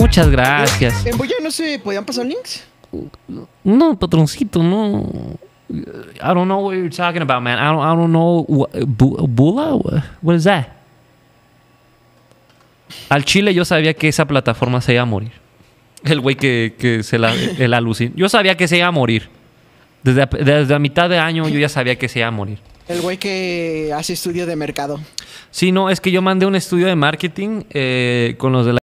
Muchas gracias. ¿En Boya no se podían pasar links? No, patroncito, no. I don't know what you're talking about, man. I don't, I don't know. ¿Bula? What is that? Al Chile yo sabía que esa plataforma se iba a morir. El güey que, se la, el alucin. Yo sabía que se iba a morir. Desde, desde la mitad de año yo ya sabía que se iba a morir. El güey que hace estudio de mercado. Sí, no, es que yo mandé un estudio de marketing eh, con los de la